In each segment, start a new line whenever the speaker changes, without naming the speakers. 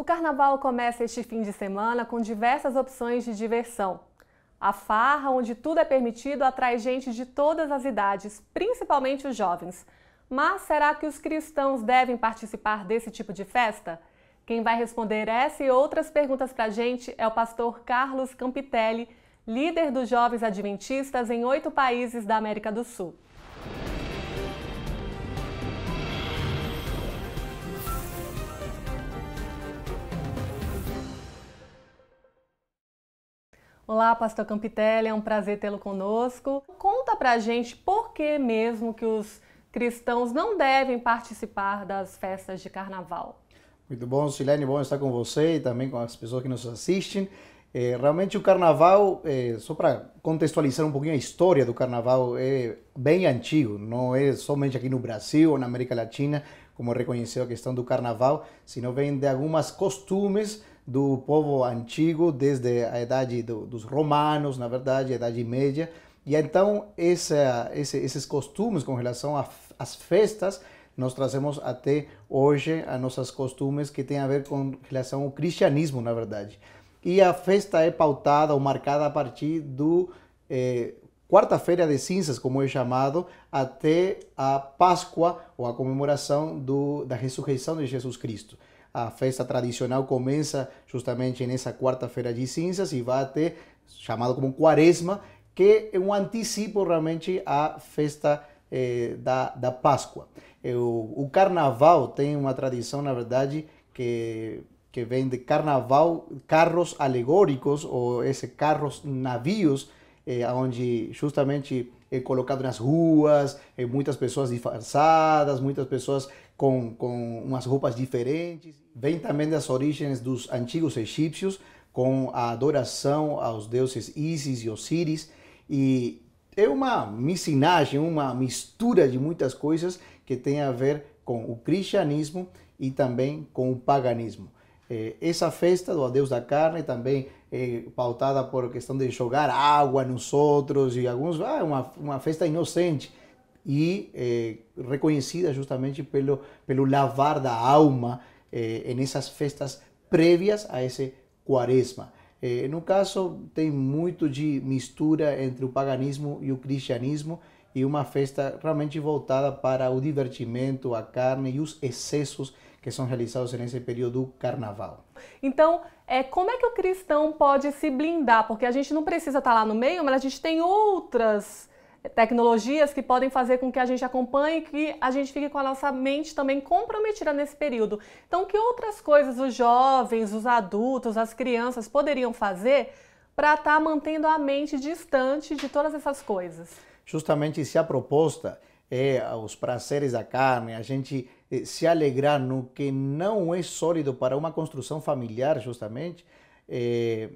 O carnaval começa este fim de semana com diversas opções de diversão. A farra, onde tudo é permitido, atrai gente de todas as idades, principalmente os jovens. Mas será que os cristãos devem participar desse tipo de festa? Quem vai responder essa e outras perguntas para a gente é o pastor Carlos Campitelli, líder dos jovens adventistas em oito países da América do Sul. Olá, pastor Campitelli, é um prazer tê-lo conosco. Conta pra gente por que mesmo que os cristãos não devem participar das festas de carnaval.
Muito bom, Silene, bom estar com você e também com as pessoas que nos assistem. É, realmente o carnaval, é, só para contextualizar um pouquinho a história do carnaval, é bem antigo, não é somente aqui no Brasil ou na América Latina, como reconheceu a questão do carnaval, senão vem de algumas costumes do povo antigo, desde a idade do, dos romanos, na verdade, a idade média. E então essa, esse, esses costumes com relação às festas nós trazemos até hoje as nossas costumes que têm a ver com relação ao cristianismo, na verdade. E a festa é pautada ou marcada a partir do eh, quarta-feira de cinzas, como é chamado, até a Páscoa ou a comemoração do, da ressurreição de Jesus Cristo. A festa tradicional começa justamente nessa quarta-feira de cinzas e vai até, chamado como quaresma, que é um antecipo realmente à festa eh, da, da Páscoa. É o, o carnaval tem uma tradição, na verdade, que que vem de carnaval, carros alegóricos ou esse carros navios é, onde justamente é colocado nas ruas, é, muitas pessoas disfarçadas, muitas pessoas com, com umas roupas diferentes. Vem também das origens dos antigos egípcios, com a adoração aos deuses Isis e Osíris. E é uma micinagem, uma mistura de muitas coisas que tem a ver com o cristianismo e também com o paganismo eh, essa festa do adeus da carne também eh, pautada por questão de jogar água nos outros e alguns, ah, uma, uma festa inocente e eh, reconhecida justamente pelo, pelo lavar da alma eh, essas festas prévias a esse quaresma. Eh, no caso, tem muito de mistura entre o paganismo e o cristianismo e uma festa realmente voltada para o divertimento, a carne e os excessos que são realizados nesse período do carnaval.
Então, é, como é que o cristão pode se blindar? Porque a gente não precisa estar lá no meio, mas a gente tem outras é, tecnologias que podem fazer com que a gente acompanhe e que a gente fique com a nossa mente também comprometida nesse período. Então, que outras coisas os jovens, os adultos, as crianças poderiam fazer para estar tá mantendo a mente distante de todas essas coisas?
Justamente se a proposta é, os prazeres da carne, a gente eh, se alegrar no que não é sólido para uma construção familiar, justamente, é,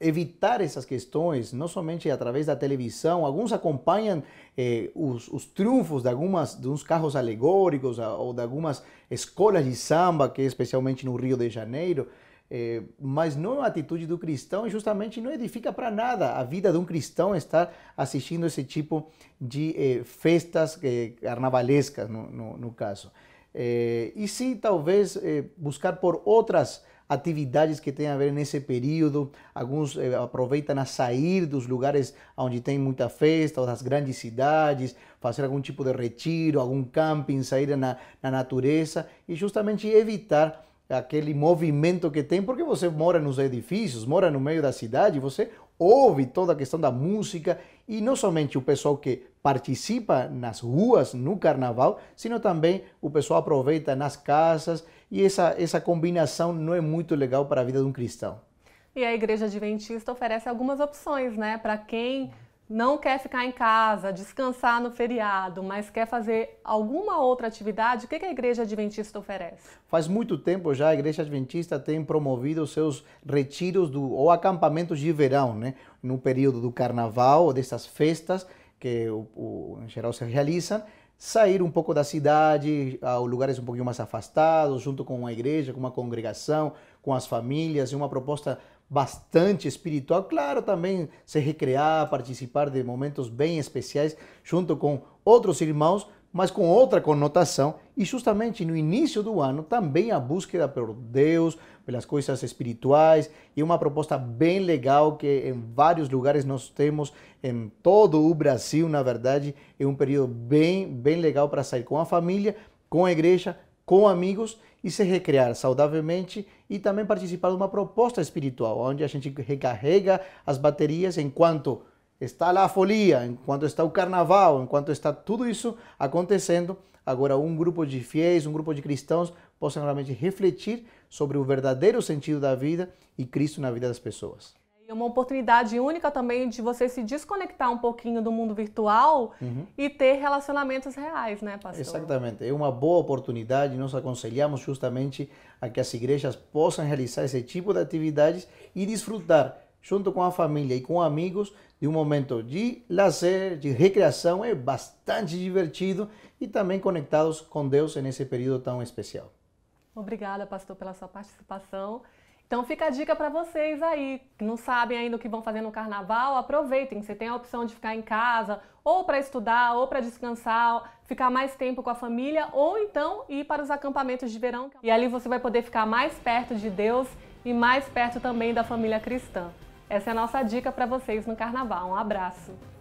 evitar essas questões, não somente através da televisão. Alguns acompanham eh, os, os, triunfos de algumas de uns carros alegóricos ou de algumas escolas de samba, que é especialmente no Rio de Janeiro, é, mas não é a atitude do cristão justamente não edifica para nada a vida de um cristão é estar assistindo esse tipo de é, festas é, carnavalescas, no, no, no caso. É, e sim, talvez, buscar por outras atividades que têm a ver nesse período. Alguns aproveitam a sair dos lugares onde tem muita festa, ou das grandes cidades, fazer algum tipo de retiro, algum camping, sair na, na natureza e justamente evitar aquele movimento que tem, porque você mora nos edifícios, mora no meio da cidade, você ouve toda a questão da música e não somente o pessoal que participa nas ruas no carnaval, sino também o pessoal aproveita nas casas e essa, essa combinação não é muito legal para a vida de um cristão.
E a Igreja Adventista oferece algumas opções, né, para quem não quer ficar em casa, descansar no feriado, mas quer fazer alguma outra atividade, o que a Igreja Adventista oferece?
Faz muito tempo já a Igreja Adventista tem promovido os seus retiros do, ou acampamentos de verão, né? no período do carnaval, dessas festas que o, o, em geral se realizam, sair um pouco da cidade, a lugares é um pouquinho mais afastados, junto com uma igreja, com uma congregação, com as famílias, e uma proposta bastante espiritual. Claro, também se recrear, participar de momentos bem especiais junto com outros irmãos, mas com outra conotação. E justamente no início do ano, também a búsqueda por Deus, pelas coisas espirituais, e uma proposta bem legal que em vários lugares nós temos, em todo o Brasil, na verdade, é um período bem, bem legal para sair com a família, com a igreja, com amigos e se recrear saudavelmente e também participar de uma proposta espiritual, onde a gente recarrega as baterias enquanto está lá a folia, enquanto está o carnaval, enquanto está tudo isso acontecendo. Agora, um grupo de fiéis, um grupo de cristãos possam realmente refletir sobre o verdadeiro sentido da vida e Cristo na vida das pessoas.
É uma oportunidade única também de você se desconectar um pouquinho do mundo virtual uhum. e ter relacionamentos reais, né,
pastor? Exatamente. É uma boa oportunidade. Nós aconselhamos justamente a que as igrejas possam realizar esse tipo de atividades e desfrutar, junto com a família e com amigos, de um momento de lazer, de recreação. É bastante divertido e também conectados com Deus nesse período tão especial.
Obrigada, pastor, pela sua participação. Então fica a dica para vocês aí, que não sabem ainda o que vão fazer no carnaval, aproveitem, você tem a opção de ficar em casa, ou para estudar, ou para descansar, ficar mais tempo com a família, ou então ir para os acampamentos de verão, e ali você vai poder ficar mais perto de Deus e mais perto também da família cristã. Essa é a nossa dica para vocês no carnaval. Um abraço.